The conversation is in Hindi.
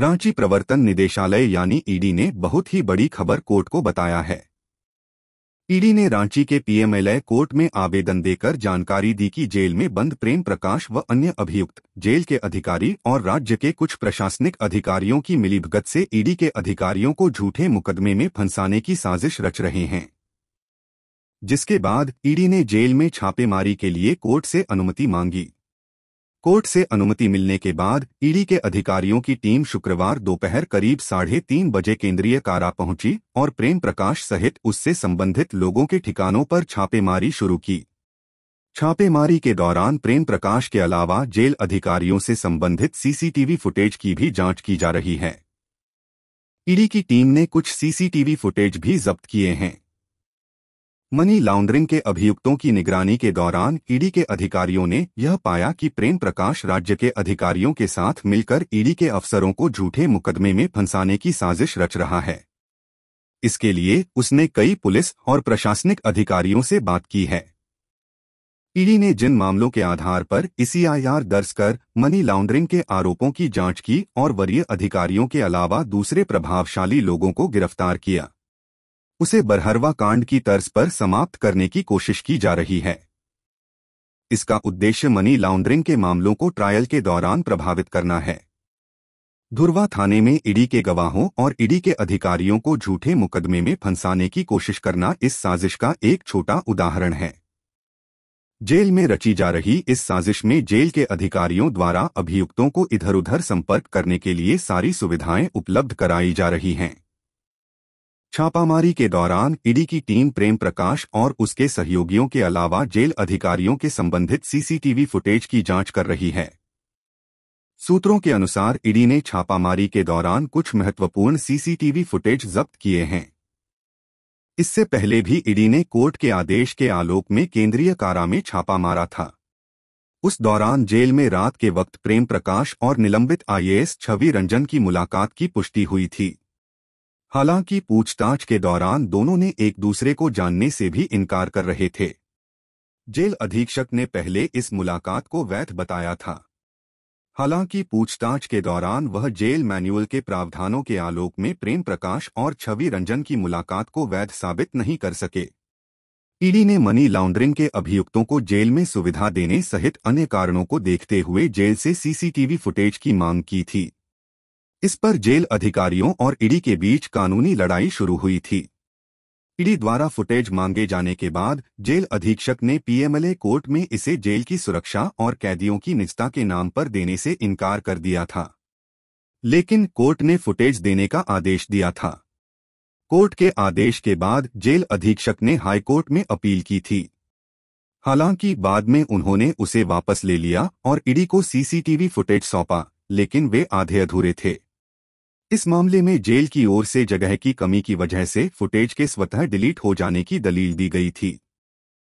रांची प्रवर्तन निदेशालय यानी ईडी ने बहुत ही बड़ी खबर कोर्ट को बताया है ईडी ने रांची के पीएमएलए कोर्ट में आवेदन देकर जानकारी दी कि जेल में बंद प्रेम प्रकाश व अन्य अभियुक्त जेल के अधिकारी और राज्य के कुछ प्रशासनिक अधिकारियों की मिलीभगत से ईडी के अधिकारियों को झूठे मुकदमे में फंसाने की साजिश रच रहे हैं जिसके बाद ईडी ने जेल में छापेमारी के लिए कोर्ट से अनुमति मांगी कोर्ट से अनुमति मिलने के बाद ईडी के अधिकारियों की टीम शुक्रवार दोपहर करीब साढ़े तीन बजे केंद्रीय कारा पहुंची और प्रेम प्रकाश सहित उससे संबंधित लोगों के ठिकानों पर छापेमारी शुरू की छापेमारी के दौरान प्रेम प्रकाश के अलावा जेल अधिकारियों से संबंधित सीसीटीवी फुटेज की भी जांच की जा रही है ईडी की टीम ने कुछ सीसीटीवी फुटेज भी जब्त किए हैं मनी लॉन्ड्रिंग के अभियुक्तों की निगरानी के दौरान ईडी के अधिकारियों ने यह पाया कि प्रेम प्रकाश राज्य के अधिकारियों के साथ मिलकर ईडी के अफसरों को झूठे मुकदमे में फंसाने की साजिश रच रहा है इसके लिए उसने कई पुलिस और प्रशासनिक अधिकारियों से बात की है ईडी ने जिन मामलों के आधार पर ईसीआईआर e दर्ज कर मनी लॉन्ड्रिंग के आरोपों की जांच की और वरीय अधिकारियों के अलावा दूसरे प्रभावशाली लोगों को गिरफ्तार किया उसे बरहरवा कांड की तर्ज पर समाप्त करने की कोशिश की जा रही है इसका उद्देश्य मनी लॉन्ड्रिंग के मामलों को ट्रायल के दौरान प्रभावित करना है धुरवा थाने में ईडी के गवाहों और ईडी के अधिकारियों को झूठे मुकदमे में फंसाने की कोशिश करना इस साजिश का एक छोटा उदाहरण है जेल में रची जा रही इस साजिश में जेल के अधिकारियों द्वारा अभियुक्तों को इधर उधर संपर्क करने के लिए सारी सुविधाएं उपलब्ध कराई जा रही हैं छापामारी के दौरान ईडी की टीम प्रेम प्रकाश और उसके सहयोगियों के अलावा जेल अधिकारियों के संबंधित सीसीटीवी फुटेज की जांच कर रही है सूत्रों के अनुसार ईडी ने छापामारी के दौरान कुछ महत्वपूर्ण सीसीटीवी फुटेज जब्त किए हैं इससे पहले भी ईडी ने कोर्ट के आदेश के आलोक में केंद्रीय कारा में छापा मारा था उस दौरान जेल में रात के वक्त प्रेम प्रकाश और निलंबित आईएएस छवि रंजन की मुलाकात की पुष्टि हुई थी हालांकि पूछताछ के दौरान दोनों ने एक दूसरे को जानने से भी इनकार कर रहे थे जेल अधीक्षक ने पहले इस मुलाकात को वैध बताया था हालांकि पूछताछ के दौरान वह जेल मैनुअल के प्रावधानों के आलोक में प्रेम प्रकाश और छवि रंजन की मुलाकात को वैध साबित नहीं कर सके ईडी ने मनी लॉन्ड्रिंग के अभियुक्तों को जेल में सुविधा देने सहित अन्य कारणों को देखते हुए जेल से सीसीटीवी फुटेज की मांग की थी इस पर जेल अधिकारियों और ईडी के बीच कानूनी लड़ाई शुरू हुई थी ईडी द्वारा फुटेज मांगे जाने के बाद जेल अधीक्षक ने पीएमएलए कोर्ट में इसे जेल की सुरक्षा और कैदियों की निजता के नाम पर देने से इनकार कर दिया था लेकिन कोर्ट ने फुटेज देने का आदेश दिया था कोर्ट के आदेश के बाद जेल अधीक्षक ने हाईकोर्ट में अपील की थी हालांकि बाद में उन्होंने उसे वापस ले लिया और ईडी को सीसीटीवी फुटेज सौंपा लेकिन वे आधे अधूरे थे इस मामले में जेल की ओर से जगह की कमी की वजह से फुटेज के स्वतः डिलीट हो जाने की दलील दी गई थी